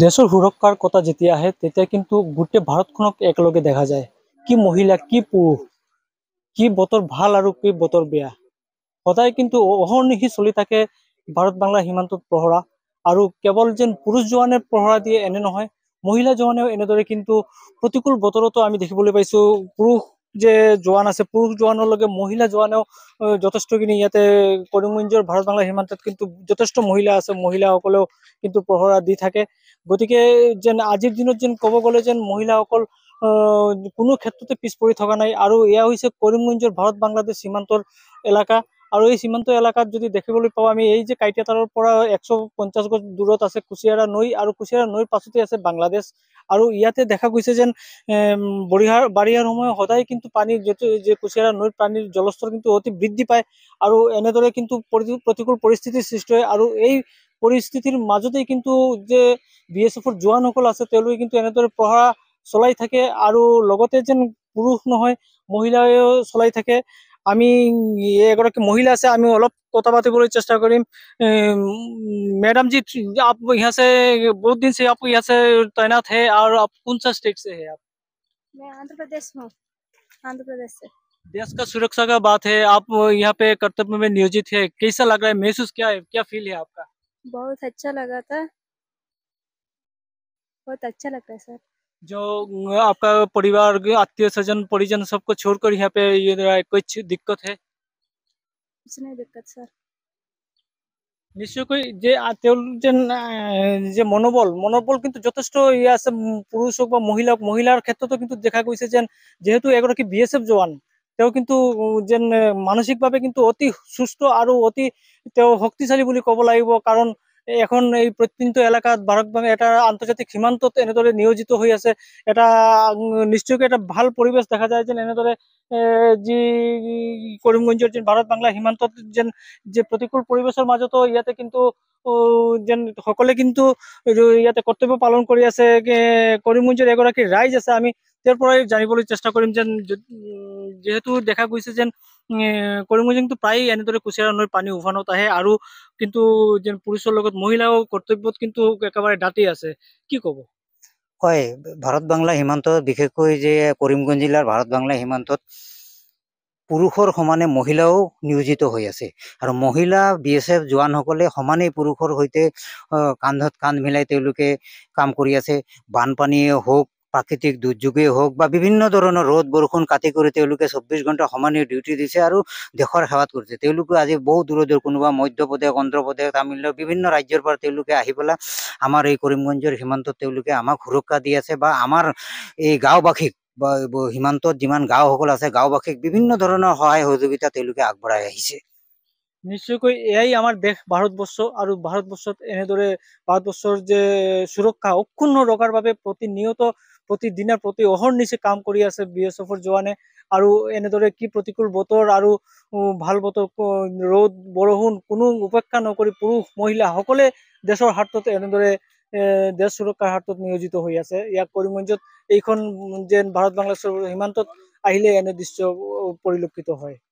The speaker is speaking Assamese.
দেশৰ সুৰক্ষাৰ কথা যেতিয়া আহে তেতিয়া কিন্তু গোটেই ভাৰতখনক একেলগে দেখা যায় কি মহিলা কি পুৰুষ কি বতৰ ভাল আৰু কি বতৰ বেয়া সদায় কিন্তু অহৰ্নিশি চলি থাকে ভাৰত বাংলা সীমান্তত পহৰা আৰু কেৱল যেন পুৰুষ জোৱানে পহৰা দিয়ে এনে নহয় মহিলা জোৱানেও এনেদৰে কিন্তু প্ৰতিকূল বতৰতো আমি দেখিবলৈ পাইছোঁ পুৰুষ যে জোৱান আছে পুৰুষ জোৱানৰ লগে মহিলা জোৱানেও যথেষ্টখিনি ইয়াতে কৰিমগঞ্জৰ ভাৰত বাংলা সীমান্তত কিন্তু যথেষ্ট মহিলা আছে মহিলাসকলেও কিন্তু পহৰা দি থাকে গতিকে যেন আজিৰ দিনত যেন ক'ব গ'লে যেন মহিলাসকল কোনো ক্ষেত্ৰতে পিছ পৰি থকা নাই আৰু এয়া হৈছে কৰিমগঞ্জৰ ভাৰত বাংলাদেশ সীমান্তৰ এলেকা আৰু এই সীমান্ত এলেকাত যদি দেখিবলৈ পাওঁ আমি এই যে কাইটিয়াতাৰৰ পৰা একশ পঞ্চাছ গছ দূৰত আছে কুচিয়াৰা নৈ আৰু কুচিয়াৰা নৈৰ পাছতে আছে বাংলাদেশ আৰু ইয়াতে দেখা গৈছে যেন বৰিহাৰ বাৰিষাৰ সময়ত সদায় কিন্তু পানী যিটো যে কুচিয়াৰা নৈৰ পানীৰ জলস্তৰ কিন্তু অতি বৃদ্ধি পায় আৰু এনেদৰে কিন্তু প্ৰতিকূল পৰিস্থিতিৰ সৃষ্টি হয় আৰু এই পৰিস্থিতিৰ মাজতেই কিন্তু যে বি এছ এফৰ জোৱানসকল আছে তেওঁলোকে কিন্তু এনেদৰে পহৰা চলাই থাকে আৰু লগতে যেন পুৰুষ নহয় মহিলায়ো চলাই থাকে আমি এগৰাকী মহিলা আছে আমি অলপ কথা পাতিবলৈ চেষ্টা কৰিম मैडम जी आप यहाँ से बहुत दिन से आप यहाँ से तैनात है और आप कौन सा स्टेट से है आप मैं आंध्र प्रदेश हूँ आंध्र प्रदेश से देश का सुरक्षा का बात है आप यहाँ पे कर्तव्य में नियोजित है कैसा लग रहा है महसूस क्या है क्या फील है आपका बहुत अच्छा लगा था बहुत अच्छा लग रहा है सर जो आपका परिवार आत्मीय स्वजन परिजन सबको छोड़कर यहाँ पे ये कुछ दिक्कत है कुछ नहीं दिक्कत सर নিশ্চয়ই যে যে মনোবল মনোবল কিন্তু যথেষ্ট ইয়ে আছে পুরুষ হোক বা মহিলা মহিলার ক্ষেত্রে তো কিন্তু দেখা গৈছে যেন যেহেতু এগৰাকী বি এছ এফ জোৱান তেওঁ কিন্তু যেন মানসিকভাৱে কিন্তু অতি সুস্থ আৰু অতি তেওঁ শক্তিশালী বুলি ক'ব লাগিব কাৰণ এখন এই প্রত্যন্ত এলাকাত ভারত এটা আন্তর্জাতিক সীমান্ত এনেদরে নিয়োজিত হয়ে আছে এটা নিশ্চয়কে এটা ভাল পরিবেশ দেখা যায় যে এনেদরে যে করিমগঞ্জের যে ভারত বাংলা সীমান্ত যেন যে প্রতিকূল পরিবেশের মাজতো ইয়াতে কিন্তু যেন সকলে কিন্তু ইয়াতে কর্তব্য পালন করে আছে করিমগঞ্জের এগারী রাইজ আছে আমি তারপরে জানিবলে চেষ্টা করিম যেন যেহেতু দেখা গৈছে যেন কৰিমগঞ্জিংটো প্ৰায় এনেদৰে কুচিয়াৰা নৈৰ পানী উফানত আহে আৰু কিন্তু যেন পুৰুষৰ লগত মহিলাৰ কৰ্তব্যত কিন্তু একেবাৰে দাঁতি আছে কি ক'ব হয় ভাৰত বাংলা সীমান্তত বিশেষকৈ যে কৰিমগঞ্জ জিলাৰ ভাৰত বাংলা সীমান্তত পুৰুষৰ সমানে মহিলাও নিয়োজিত হৈ আছে আৰু মহিলা বি এছ এফ জোৱানসকলে সমানেই পুৰুষৰ সৈতে কান্ধত কান্ধ মিলাই তেওঁলোকে কাম কৰি আছে বানপানীয়ে হওক প্ৰাকৃতিক দুৰ্যোগেই হওক বা বিভিন্ন ধৰণৰ ৰ'দ বৰষুণ কাটি কৰি তেওঁলোকে চৌব্বিছ ঘণ্টা সমানে ডিউটি দিছে আৰু দেশৰ সেৱাত কৰিছে তেওঁলোকে আজি বহু দূৰ দূৰ কোনোবা মধ্যপ্ৰদেশ অন্ধ্ৰপ্ৰদেশ তামিলনাডু বিভিন্ন ৰাজ্যৰ পৰা তেওঁলোকে আহি পেলাই আমাৰ এই কৰিমগঞ্জৰ সীমান্তত তেওঁলোকে আমাক সুৰক্ষা দি আছে বা আমাৰ এই গাঁওবাসীক বা সীমান্তত যিমান গাঁওসকল আছে গাঁওবাসীক বিভিন্ন ধৰণৰ সহায় সহযোগিতা তেওঁলোকে আগবঢ়াই আহিছে নিশ্চয়কৈ এয়াই আমাৰ দেশ ভাৰতবৰ্ষ আৰু ভাৰতবৰ্ষত এনেদৰে ভাৰতবৰ্ষৰ যে সুৰক্ষা অক্ষুন্ন ৰখাৰ বাবে প্ৰতি নিয়ত প্ৰতিদিনে প্ৰতি অহৰ্নিশে কাম কৰি আছে বি এছ এফৰ জোৱানে আৰু এনেদৰে কি প্ৰতিকূল বতৰ আৰু ভাল বতৰ ৰ'দ বৰষুণ কোনো উপেক্ষা নকৰি পুৰুষ মহিলা সকলোৱে দেশৰ হাতত এনেদৰে দেশ সুৰক্ষাৰ হাতত নিয়োজিত হৈ আছে ইয়াক কৰিমগঞ্জত এইখন যেন ভাৰত বাংলাদেশৰ সীমান্তত আহিলে এনে দৃশ্য পৰিলক্ষিত হয়